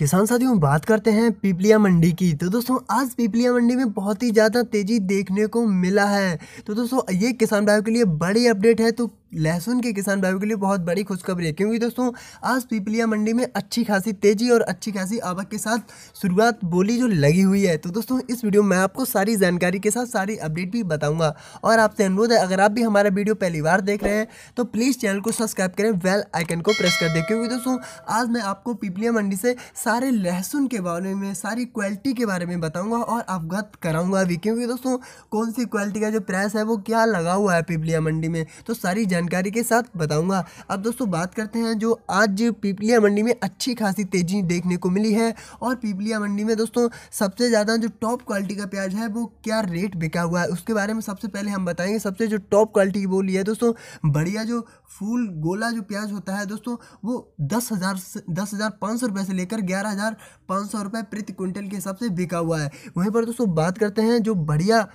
किसान साथियों बात करते हैं पीपलिया मंडी की तो दोस्तों आज पीपलिया मंडी में बहुत ही ज़्यादा तेज़ी देखने को मिला है तो दोस्तों ये किसान भाइयों के लिए बड़ी अपडेट है तो लहसुन के किसान भाइयों के लिए बहुत बड़ी खुशखबरी है क्योंकि दोस्तों आज पिपलिया मंडी में अच्छी खासी तेज़ी और अच्छी खासी आवक के साथ शुरुआत बोली जो लगी हुई है तो दोस्तों इस वीडियो में आपको सारी जानकारी के साथ सारी अपडेट भी बताऊंगा और आपसे अनुरोध है अगर आप भी हमारा वीडियो पहली बार देख रहे हैं तो प्लीज़ चैनल को सब्सक्राइब करें वेल आइकन को प्रेस कर दें क्योंकि दोस्तों आज मैं आपको पिपलिया मंडी से सारे लहसुन के बारे में सारी क्वालिटी के बारे में बताऊँगा और अवगत कराऊँगा भी क्योंकि दोस्तों कौन सी क्वालिटी का जो प्राइस है वो क्या लगा हुआ है पीपलिया मंडी में तो सारी जानकारी के साथ बताऊँगा अब दोस्तों बात करते हैं जो आज पीपलिया मंडी में अच्छी खासी तेज़ी देखने को मिली है और पीपलिया मंडी में दोस्तों सबसे ज़्यादा जो टॉप क्वालिटी का प्याज है वो क्या रेट बिका हुआ है उसके बारे में सबसे पहले हम बताएंगे सबसे जो टॉप क्वालिटी की बोली है दोस्तों बढ़िया जो फूल गोला जो प्याज होता है दोस्तों वो दस हज़ार दस हज़ार पाँच सौ रुपये से लेकर ग्यारह हज़ार पाँच सौ रुपये प्रति क्विंटल के हिसाब से बिका हुआ है वहीं पर दोस्तों बात करते हैं जो बढ़िया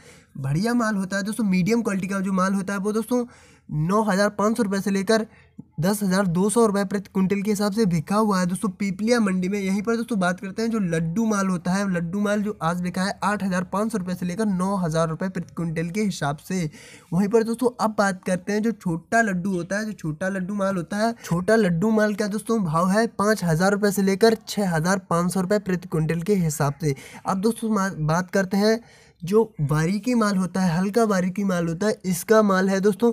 बढ़िया माल होता है दोस्तों मीडियम क्वालिटी का जो माल होता है वो दोस्तों नौ हज़ार पाँच सौ रुपये से लेकर दस हज़ार दो सौ रुपये प्रति क्विंटल के हिसाब से बिका हुआ है दोस्तों पीपलिया मंडी में यहीं पर दोस्तों बात करते हैं जो लड्डू माल होता है लड्डू माल जो आज बिका है आठ हज़ार पाँच सौ रुपये से लेकर नौ हज़ार रुपये प्रति क्विंटल के हिसाब से वहीं पर दोस्तों अब बात करते हैं जो छोटा लड्डू होता है जो छोटा लड्डू माल होता है छोटा लड्डू माल का दोस्तों भाव है पाँच हज़ार रुपये से लेकर छः हज़ार पाँच सौ रुपये प्रति क्विंटल के हिसाब से अब दोस्तों बात करते हैं जो बारीकी माल होता है हल्का बारीकी माल होता है इसका माल है दोस्तों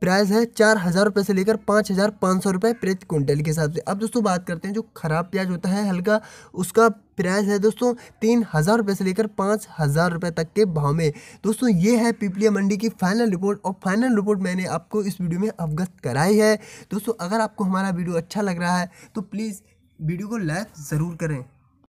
प्राइस है चार हज़ार रुपये से लेकर पाँच हज़ार पाँच सौ रुपये प्रति क्विंटल के हिसाब से अब दोस्तों बात करते हैं जो ख़राब प्याज होता है हल्का उसका प्राइस है दोस्तों तीन हज़ार रुपये से लेकर पाँच हज़ार रुपये तक के भाव में दोस्तों ये है पिपलिया मंडी की फाइनल रिपोर्ट और फाइनल रिपोर्ट मैंने आपको इस वीडियो में अवगत कराई है दोस्तों अगर आपको हमारा वीडियो अच्छा लग रहा है तो प्लीज़ वीडियो को लाइक ज़रूर करें